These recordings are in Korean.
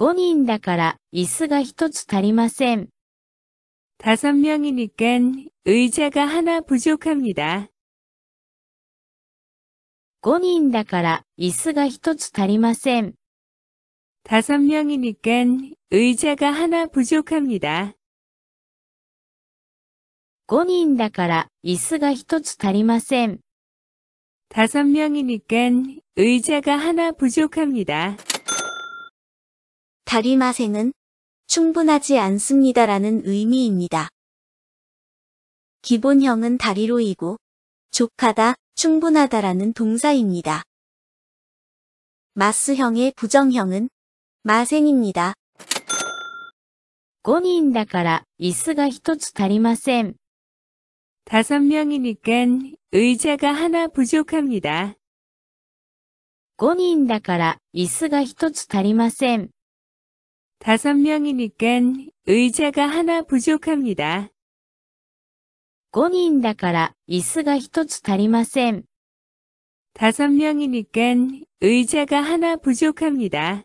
5人だから椅子が1つ足りません。 5명이니까 의자가 하나 부족합니다. 5人だから椅子が1つ足りません。 5명이니까 의자가 하나 부족합니다. 5人だから椅子が1つ足りません。 5명이니까 의자가 하나 부족합니다. 다리마생은 충분하지 않습니다라는 의미입니다. 기본형은 다리로이고 족하다, 충분하다라는 동사입니다. 마스형의 부정형은 마생입니다. 5人だから椅子が1つ다리마せ 다섯 명이니깐 의자가 하나 부족합니다. 5인だから 이스가 1つ足りません 다섯명이니깐의자가하나부족합니다5人だから椅子が一つ足りません。다섯명이니깐의자가하나부족합니다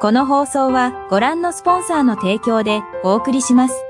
この放送はご覧のスポンサーの提供でお送りします。